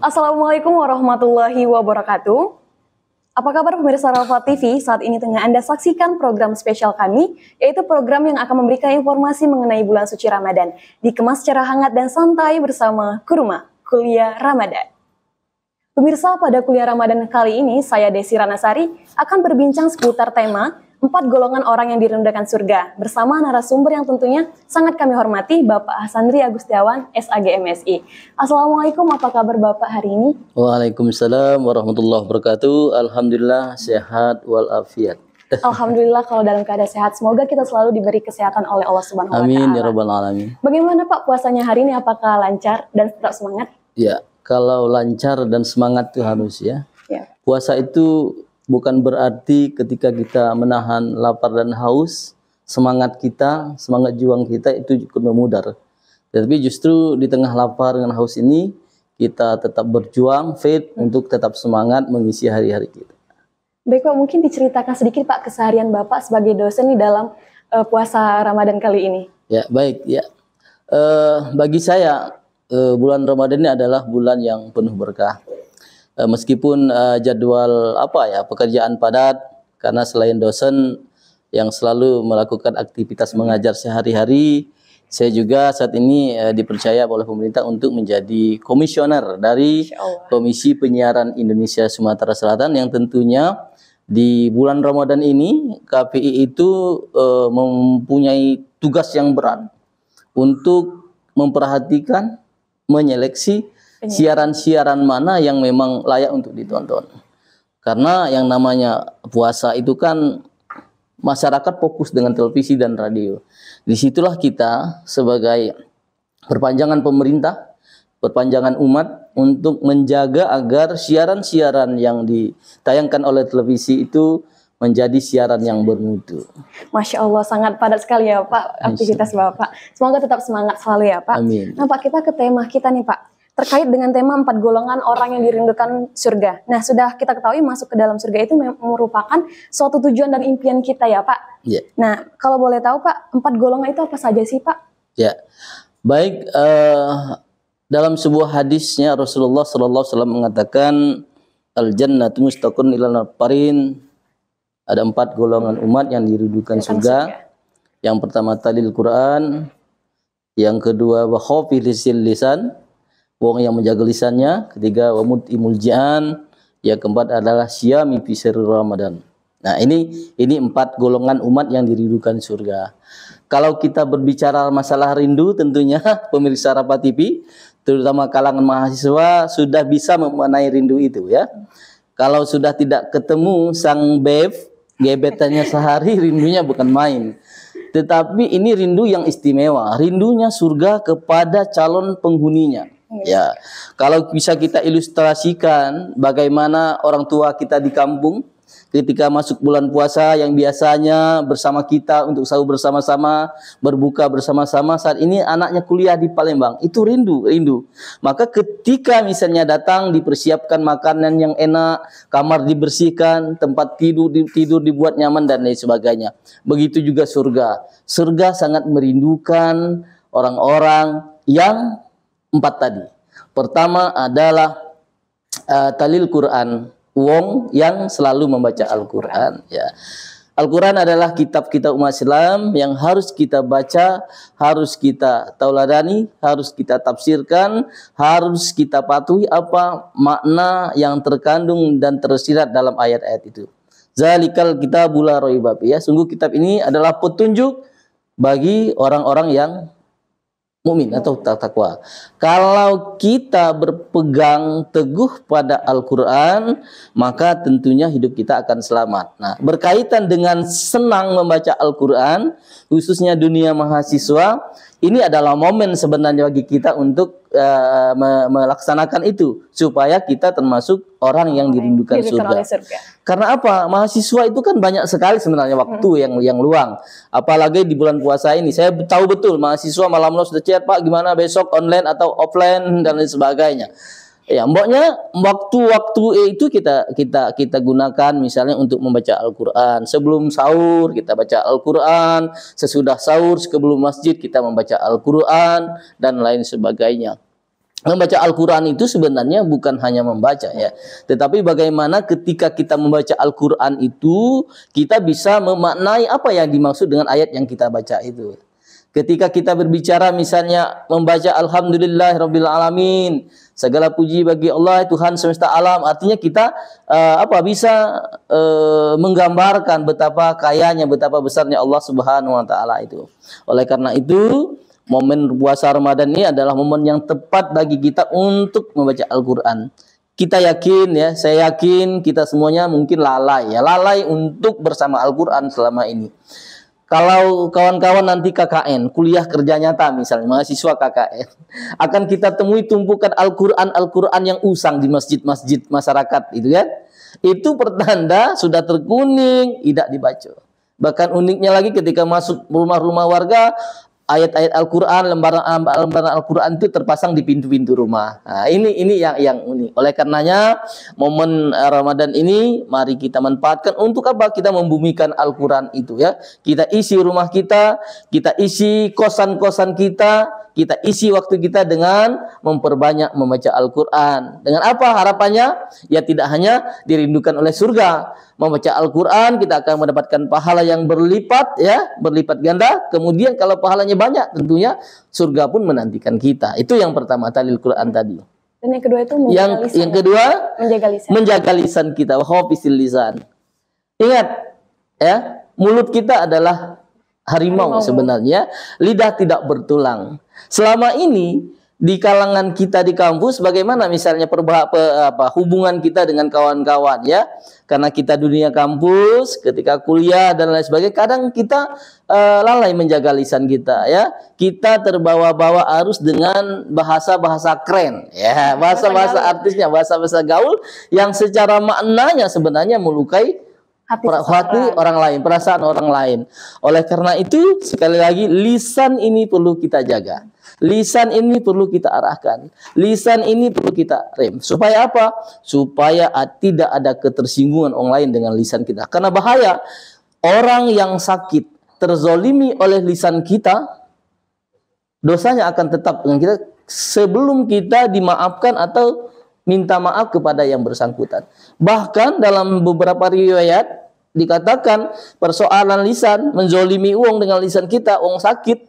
Assalamualaikum warahmatullahi wabarakatuh. Apa kabar pemirsa Rafa TV? Saat ini tengah Anda saksikan program spesial kami, yaitu program yang akan memberikan informasi mengenai bulan suci Ramadan. Dikemas secara hangat dan santai bersama Kurma, Kuliah Ramadan. Pemirsa, pada kuliah Ramadan kali ini, saya Desi Ranasari akan berbincang seputar tema empat golongan orang yang direndahkan surga bersama narasumber yang tentunya sangat kami hormati Bapak Hasanri Agustiawan SAG MSI. Assalamualaikum, apa kabar Bapak hari ini? Waalaikumsalam warahmatullahi wabarakatuh. Alhamdulillah sehat walafiat. Alhamdulillah kalau dalam keadaan sehat. Semoga kita selalu diberi kesehatan oleh Allah Subhanahu wa taala. Amin ya rabbal alamin. Bagaimana Pak puasanya hari ini apakah lancar dan tetap semangat? Ya, kalau lancar dan semangat itu harus ya. ya. Puasa itu bukan berarti ketika kita menahan lapar dan haus, semangat kita, semangat juang kita itu cukup memudar. Tetapi justru di tengah lapar dan haus ini, kita tetap berjuang, fit untuk tetap semangat mengisi hari-hari kita. Baik Pak, mungkin diceritakan sedikit Pak keseharian Bapak sebagai dosen di dalam uh, puasa Ramadan kali ini. Ya, baik ya. Uh, bagi saya uh, bulan Ramadan ini adalah bulan yang penuh berkah. Uh, meskipun uh, jadwal apa ya pekerjaan padat karena selain dosen yang selalu melakukan aktivitas mengajar sehari-hari, saya juga saat ini uh, dipercaya oleh pemerintah untuk menjadi komisioner dari Komisi Penyiaran Indonesia Sumatera Selatan yang tentunya di bulan Ramadan ini KPI itu uh, mempunyai tugas yang berat untuk memperhatikan menyeleksi iya. siaran-siaran mana yang memang layak untuk ditonton. Karena yang namanya puasa itu kan masyarakat fokus dengan televisi dan radio. Disitulah kita sebagai perpanjangan pemerintah, perpanjangan umat untuk menjaga agar siaran-siaran yang ditayangkan oleh televisi itu menjadi siaran yang bermutu. Masya Allah sangat padat sekali ya Pak aktivitas Bapak. Semoga tetap semangat selalu ya Pak. Amin. Nah Pak kita ke tema kita nih Pak terkait dengan tema empat golongan orang yang dirindukan surga. Nah sudah kita ketahui masuk ke dalam surga itu merupakan suatu tujuan dan impian kita ya Pak. Ya. Nah kalau boleh tahu Pak empat golongan itu apa saja sih Pak? Ya baik uh, dalam sebuah hadisnya Rasulullah SAW mengatakan al jannatu mustaqun ilal parin ada empat golongan umat yang dirudukan surga. Ya? Yang pertama talil Quran, yang kedua wa lisil lisan, wong yang menjaga lisannya, ketiga wamut imuljian. yang keempat adalah siam fisir Ramadan. Nah, ini ini empat golongan umat yang dirudukan surga. Kalau kita berbicara masalah rindu tentunya pemirsa Rapat TV terutama kalangan mahasiswa sudah bisa memenai rindu itu ya. Kalau sudah tidak ketemu sang BEF gebetannya sehari rindunya bukan main. Tetapi ini rindu yang istimewa, rindunya surga kepada calon penghuninya. Iya. Ya, kalau bisa kita ilustrasikan bagaimana orang tua kita di kampung ketika masuk bulan puasa yang biasanya bersama kita untuk sahur bersama-sama, berbuka bersama-sama, saat ini anaknya kuliah di Palembang. Itu rindu, rindu. Maka ketika misalnya datang dipersiapkan makanan yang enak, kamar dibersihkan, tempat tidur tidur dibuat nyaman dan lain sebagainya. Begitu juga surga. Surga sangat merindukan orang-orang yang empat tadi. Pertama adalah uh, talil Quran wong yang selalu membaca Al-Quran. Ya. Al-Quran adalah kitab kita umat Islam yang harus kita baca, harus kita tauladani, harus kita tafsirkan, harus kita patuhi apa makna yang terkandung dan tersirat dalam ayat-ayat itu. Zalikal kitabula roibab. Ya, sungguh kitab ini adalah petunjuk bagi orang-orang yang mukmin atau takwa. Kalau kita berpegang teguh pada Al-Qur'an, maka tentunya hidup kita akan selamat. Nah, berkaitan dengan senang membaca Al-Qur'an, khususnya dunia mahasiswa, ini adalah momen sebenarnya bagi kita untuk uh, melaksanakan itu supaya kita termasuk orang yang dirindukan, surga. Karena apa? Mahasiswa itu kan banyak sekali sebenarnya hmm. waktu hmm. yang yang luang. Apalagi di bulan puasa ini. Saya tahu betul mahasiswa malam lo sudah chat, "Pak, gimana besok online atau offline dan lain sebagainya." Ya, mboknya waktu-waktu itu kita kita kita gunakan misalnya untuk membaca Al-Qur'an. Sebelum sahur kita baca Al-Qur'an, sesudah sahur sebelum masjid kita membaca Al-Qur'an dan lain sebagainya. Membaca Al-Quran itu sebenarnya bukan hanya membaca ya. Tetapi bagaimana ketika kita membaca Al-Quran itu, kita bisa memaknai apa yang dimaksud dengan ayat yang kita baca itu. Ketika kita berbicara misalnya membaca alhamdulillah rabbil alamin, segala puji bagi Allah Tuhan semesta alam, artinya kita uh, apa bisa uh, menggambarkan betapa kayanya, betapa besarnya Allah Subhanahu wa taala itu. Oleh karena itu, momen puasa Ramadan ini adalah momen yang tepat bagi kita untuk membaca Al-Qur'an. Kita yakin ya, saya yakin kita semuanya mungkin lalai ya, lalai untuk bersama Al-Qur'an selama ini. Kalau kawan-kawan nanti KKN, kuliah kerja nyata misalnya, mahasiswa KKN, akan kita temui tumpukan Al-Quran, Al-Quran yang usang di masjid-masjid masyarakat itu kan. Itu pertanda sudah terkuning, tidak dibaca. Bahkan uniknya lagi ketika masuk rumah-rumah warga, ayat-ayat Al-Qur'an, lembaran-lembaran Al-Qur'an itu terpasang di pintu-pintu rumah. Nah, ini ini yang yang ini. Oleh karenanya momen eh, Ramadan ini mari kita manfaatkan untuk apa? Kita membumikan Al-Qur'an itu ya. Kita isi rumah kita, kita isi kosan-kosan kita, kita isi waktu kita dengan memperbanyak membaca Al-Qur'an. Dengan apa harapannya? Ya tidak hanya dirindukan oleh surga, membaca Al-Qur'an kita akan mendapatkan pahala yang berlipat ya, berlipat ganda. Kemudian kalau pahalanya banyak tentunya surga pun menantikan kita. Itu yang pertama talil Quran tadi. Dan yang kedua itu menjaga yang, lisan. Yang ya? kedua menjaga lisan. Menjaga lisan kita, hafisil lisan. Ingat ya, mulut kita adalah harimau, harimau sebenarnya, lidah tidak bertulang. Selama ini di kalangan kita di kampus bagaimana misalnya perubahan apa hubungan kita dengan kawan-kawan ya karena kita dunia kampus ketika kuliah dan lain sebagainya kadang kita uh, lalai menjaga lisan kita ya kita terbawa-bawa arus dengan bahasa-bahasa keren ya bahasa-bahasa artisnya bahasa-bahasa gaul yang secara maknanya sebenarnya melukai hati, hati orang lain, perasaan orang lain. Oleh karena itu, sekali lagi, lisan ini perlu kita jaga. Lisan ini perlu kita arahkan. Lisan ini perlu kita rem. Supaya apa? Supaya tidak ada ketersinggungan orang lain dengan lisan kita. Karena bahaya orang yang sakit terzolimi oleh lisan kita, dosanya akan tetap dengan kita sebelum kita dimaafkan atau minta maaf kepada yang bersangkutan. Bahkan dalam beberapa riwayat dikatakan persoalan lisan menzolimi uang dengan lisan kita uang sakit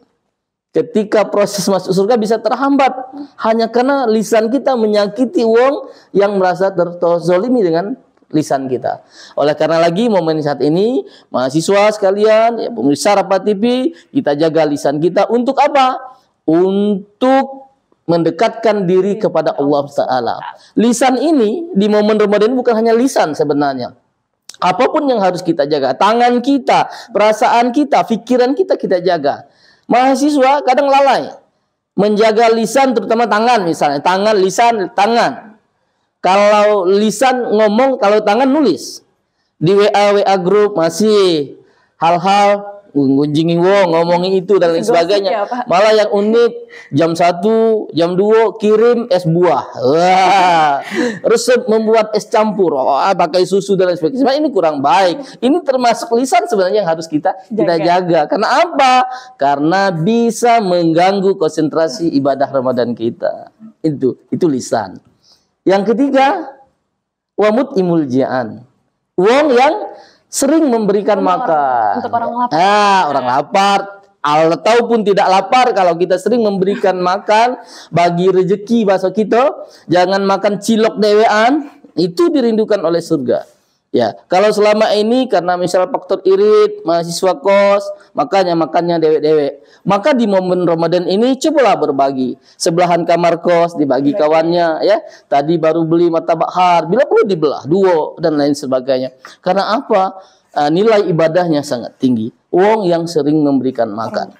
Ketika proses masuk surga bisa terhambat hanya karena lisan kita menyakiti wong yang merasa terzolimi dengan lisan kita. Oleh karena lagi momen saat ini mahasiswa sekalian, ya, pemirsa Rapat TV, kita jaga lisan kita untuk apa? Untuk mendekatkan diri kepada Allah Taala. Lisan ini di momen Ramadan bukan hanya lisan sebenarnya, apapun yang harus kita jaga, tangan kita, perasaan kita, pikiran kita kita jaga. Mahasiswa kadang lalai menjaga lisan terutama tangan misalnya, tangan lisan tangan. Kalau lisan ngomong, kalau tangan nulis. Di WA WA grup masih hal-hal gunjingin wong ngomongin itu dan lain sebagainya. Ya, Malah yang unik jam 1, jam 2 kirim es buah. Wah. Resep membuat es campur, oh, pakai susu dan lain sebagainya. ini kurang baik. Ini termasuk lisan sebenarnya yang harus kita jaga. kita jaga. Karena apa? Karena bisa mengganggu konsentrasi ibadah Ramadan kita. Itu itu lisan. Yang ketiga, wamut imuljian. Wong yang sering memberikan untuk makan. Orang, untuk orang lapar. Nah, orang lapar ataupun tidak lapar kalau kita sering memberikan makan bagi rezeki bahasa kita jangan makan cilok dewean itu dirindukan oleh surga Ya, kalau selama ini karena misal faktor irit, mahasiswa kos, makanya makannya dewek-dewek. Maka di momen Ramadan ini cobalah berbagi. Sebelahan kamar kos dibagi kawannya ya. Tadi baru beli mata har, bila perlu dibelah duo dan lain sebagainya. Karena apa? Ah, nilai ibadahnya sangat tinggi. Wong yang sering memberikan makan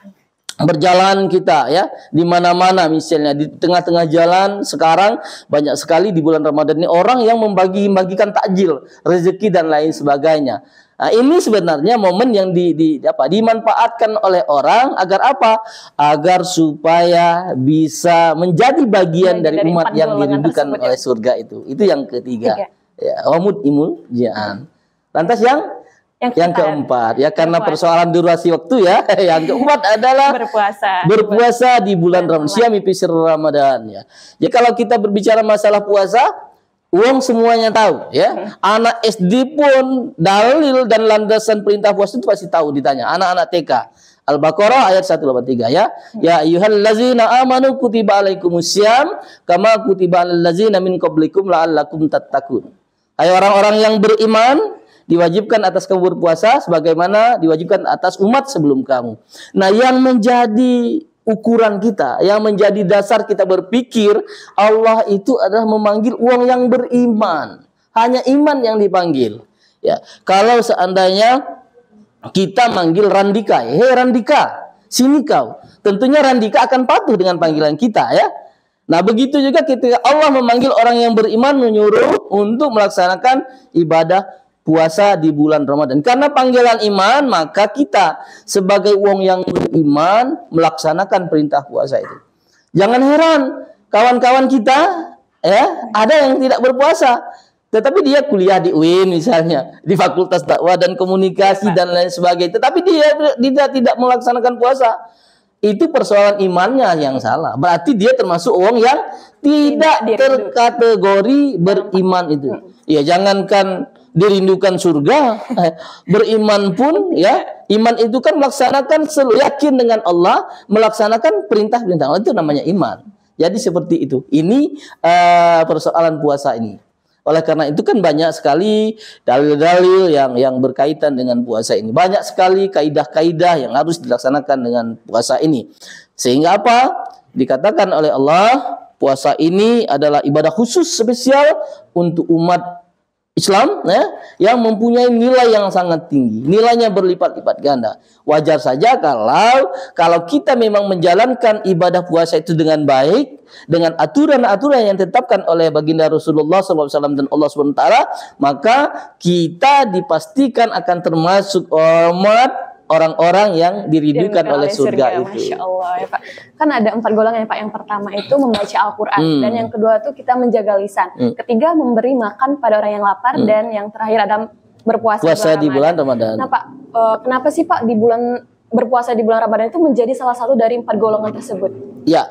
berjalan kita ya di mana-mana misalnya di tengah-tengah jalan sekarang banyak sekali di bulan Ramadan ini orang yang membagi-bagikan takjil rezeki dan lain sebagainya Nah, ini sebenarnya momen yang di, di apa dimanfaatkan oleh orang agar apa? Agar supaya bisa menjadi bagian dari, dari umat yang dirindukan ya. oleh surga itu. Itu yang ketiga. Tiga. Ya, imul jian. Lantas yang yang, yang keempat ya karena berpuasa. persoalan durasi waktu ya. yang keempat adalah berpuasa. Berpuasa di bulan Ramadan, siami pisir Ramadan ya. Jadi ya, kalau kita berbicara masalah puasa, uang semuanya tahu ya. Hmm. Anak SD pun dalil dan landasan perintah puasa itu pasti tahu ditanya. Anak-anak TK. Al-Baqarah ayat 183 ya. Hmm. Ya yuhal amanu kutiba alaikumusiyam kama kutiba alal ladzina min qablikum la'allakum tattaqun. Hai orang-orang yang beriman, diwajibkan atas kamu berpuasa sebagaimana diwajibkan atas umat sebelum kamu. Nah, yang menjadi ukuran kita, yang menjadi dasar kita berpikir Allah itu adalah memanggil uang yang beriman. Hanya iman yang dipanggil. Ya, kalau seandainya kita manggil Randika, "Hei Randika, sini kau." Tentunya Randika akan patuh dengan panggilan kita ya. Nah, begitu juga ketika Allah memanggil orang yang beriman menyuruh untuk melaksanakan ibadah puasa di bulan Ramadan. Karena panggilan iman, maka kita sebagai wong yang beriman melaksanakan perintah puasa itu. Jangan heran kawan-kawan kita ya, ada yang tidak berpuasa, tetapi dia kuliah di UIN misalnya, di Fakultas Dakwah dan Komunikasi dan lain sebagainya, tetapi dia tidak tidak melaksanakan puasa. Itu persoalan imannya yang salah. Berarti dia termasuk orang yang tidak terkategori beriman itu. Ya jangankan dirindukan surga, eh, beriman pun ya, iman itu kan melaksanakan yakin dengan Allah, melaksanakan perintah-perintah Allah itu namanya iman. Jadi seperti itu. Ini uh, persoalan puasa ini. Oleh karena itu kan banyak sekali dalil-dalil yang yang berkaitan dengan puasa ini. Banyak sekali kaidah-kaidah yang harus dilaksanakan dengan puasa ini. Sehingga apa? Dikatakan oleh Allah, puasa ini adalah ibadah khusus spesial untuk umat Islam ya, yang mempunyai nilai yang sangat tinggi, nilainya berlipat-lipat ganda. Wajar saja kalau kalau kita memang menjalankan ibadah puasa itu dengan baik, dengan aturan-aturan yang ditetapkan oleh baginda Rasulullah SAW dan Allah SWT, maka kita dipastikan akan termasuk eh, umat orang-orang yang diridukan oleh surga, surga itu. Masya Allah ya Pak. Kan ada empat golongan ya Pak. Yang pertama itu membaca Al-Quran. Hmm. Dan yang kedua itu kita menjaga lisan. Hmm. Ketiga memberi makan pada orang yang lapar. Hmm. Dan yang terakhir ada berpuasa Puasa di bulan Ramadan. Nah Pak, uh, kenapa sih Pak di bulan berpuasa di bulan Ramadan itu menjadi salah satu dari empat golongan tersebut? Ya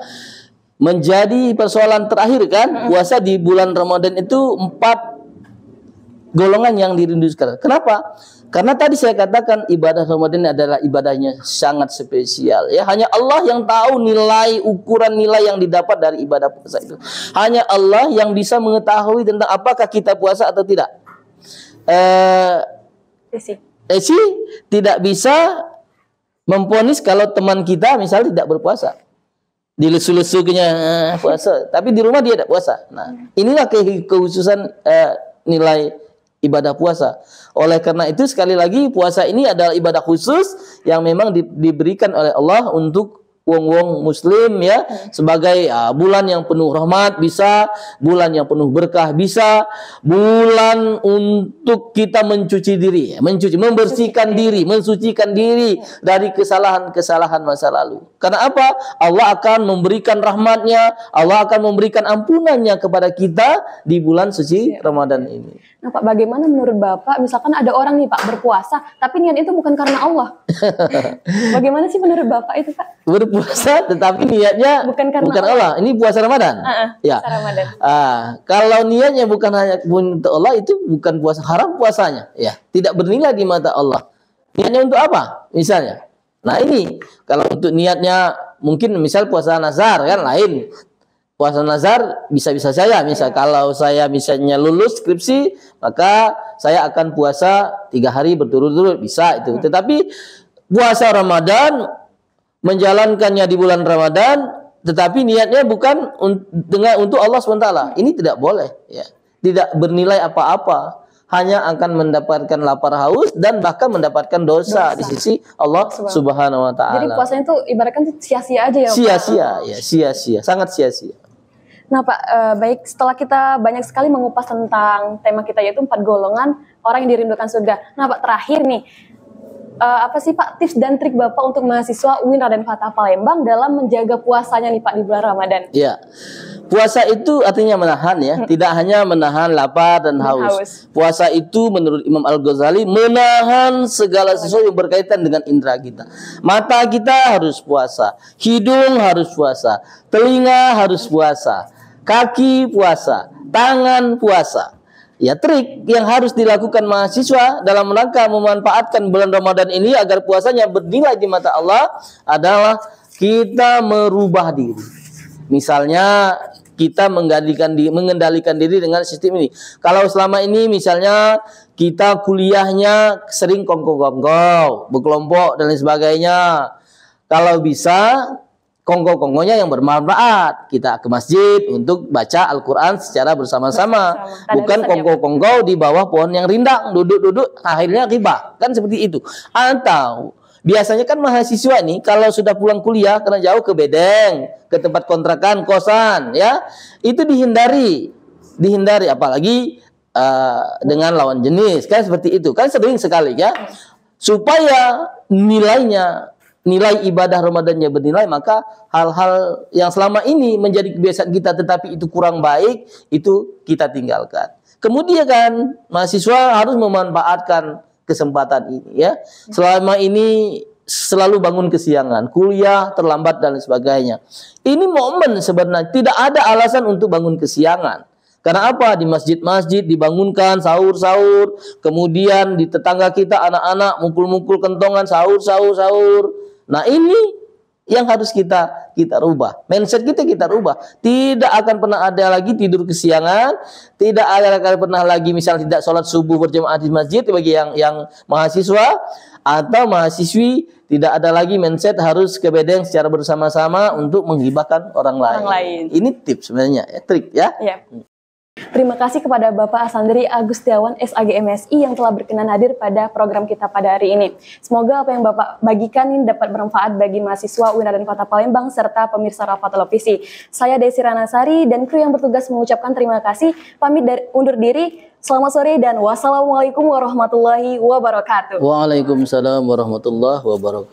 menjadi persoalan terakhir kan -hmm. puasa di bulan Ramadan itu empat golongan yang dirindukan. Kenapa? Karena tadi saya katakan ibadah Ramadan adalah ibadahnya sangat spesial. Ya, hanya Allah yang tahu nilai ukuran nilai yang didapat dari ibadah puasa itu. Hanya Allah yang bisa mengetahui tentang apakah kita puasa atau tidak. Eh, eh sih tidak bisa memponis kalau teman kita misalnya tidak berpuasa. dilesu lesunya eh, puasa, tapi di rumah dia tidak puasa. Nah, inilah kekhususan eh, nilai ibadah puasa. Oleh karena itu sekali lagi puasa ini adalah ibadah khusus yang memang di, diberikan oleh Allah untuk wong-wong muslim ya sebagai uh, bulan yang penuh rahmat bisa, bulan yang penuh berkah bisa, bulan untuk kita mencuci diri, ya. mencuci membersihkan diri, mensucikan diri dari kesalahan-kesalahan masa lalu. Karena apa? Allah akan memberikan rahmatnya, Allah akan memberikan ampunannya kepada kita di bulan suci ya. Ramadan ini. Nah Pak, bagaimana menurut Bapak, misalkan ada orang nih Pak berpuasa, tapi niat itu bukan karena Allah. bagaimana sih menurut Bapak itu Pak? Berpuasa tetapi niatnya bukan karena bukan Allah. Allah. Ini puasa Ramadan. Uh -uh, ya. Ramadan. Uh, kalau niatnya bukan hanya untuk Allah itu bukan puasa haram puasanya. Ya, tidak bernilai di mata Allah. Niatnya untuk apa? Misalnya. Nah ini kalau untuk niatnya mungkin misal puasa nazar kan lain puasa nazar bisa-bisa saya misal kalau saya misalnya lulus skripsi maka saya akan puasa tiga hari berturut-turut bisa itu hmm. tetapi puasa Ramadan menjalankannya di bulan Ramadan tetapi niatnya bukan un dengan untuk Allah SWT hmm. ini tidak boleh ya tidak bernilai apa-apa hanya akan mendapatkan lapar haus dan bahkan mendapatkan dosa, dosa. di sisi Allah Subhanahu wa taala. Jadi puasanya itu ibaratkan sia-sia aja ya. Sia-sia, ya, sia-sia, sangat sia-sia. Nah Pak, eh, baik setelah kita banyak sekali mengupas tentang tema kita yaitu empat golongan orang yang dirindukan surga. Nah Pak terakhir nih, eh, apa sih Pak tips dan trik Bapak untuk mahasiswa UIN Raden Fatah Palembang dalam menjaga puasanya nih Pak di bulan Ramadan? Iya, puasa itu artinya menahan ya, tidak hanya menahan lapar dan haus. haus. Puasa itu menurut Imam Al Ghazali menahan segala sesuatu yang berkaitan dengan indera kita. Mata kita harus puasa, hidung harus puasa, telinga harus puasa kaki puasa, tangan puasa. Ya trik yang harus dilakukan mahasiswa dalam rangka memanfaatkan bulan Ramadan ini agar puasanya bernilai di mata Allah adalah kita merubah diri. Misalnya kita mengendalikan diri, mengendalikan diri dengan sistem ini. Kalau selama ini misalnya kita kuliahnya sering kongko-kongko, berkelompok dan lain sebagainya. Kalau bisa kongko-kongkonya yang bermanfaat. Kita ke masjid untuk baca Al-Quran secara bersama-sama. Bukan kongko-kongko di bawah pohon yang rindang, duduk-duduk, akhirnya riba. Kan seperti itu. Atau biasanya kan mahasiswa nih kalau sudah pulang kuliah karena jauh ke bedeng, ke tempat kontrakan, kosan, ya. Itu dihindari. Dihindari apalagi uh, dengan lawan jenis kan seperti itu kan sering sekali ya supaya nilainya nilai ibadah Ramadannya bernilai, maka hal-hal yang selama ini menjadi kebiasaan kita tetapi itu kurang baik, itu kita tinggalkan. Kemudian kan mahasiswa harus memanfaatkan kesempatan ini ya. Selama ini selalu bangun kesiangan, kuliah terlambat dan sebagainya. Ini momen sebenarnya tidak ada alasan untuk bangun kesiangan. Karena apa? Di masjid-masjid dibangunkan sahur-sahur, kemudian di tetangga kita anak-anak mukul-mukul kentongan sahur-sahur-sahur. Nah, ini yang harus kita kita rubah. Mindset kita kita rubah. Tidak akan pernah ada lagi tidur kesiangan, tidak ada akan pernah lagi misal tidak sholat subuh berjamaah di masjid bagi yang yang mahasiswa atau mahasiswi tidak ada lagi mindset harus ke bedeng secara bersama-sama untuk menghibahkan orang lain. orang lain. Ini tips sebenarnya, ya, trik ya. Yeah. Terima kasih kepada Bapak Asandri Agustiawan SAGMSI yang telah berkenan hadir pada program kita pada hari ini. Semoga apa yang Bapak bagikan ini dapat bermanfaat bagi mahasiswa Wina dan Kota Palembang serta pemirsa Rafa Televisi. Saya Desi Ranasari dan kru yang bertugas mengucapkan terima kasih. Pamit dari, undur diri. Selamat sore dan wassalamualaikum warahmatullahi wabarakatuh. Waalaikumsalam warahmatullahi wabarakatuh.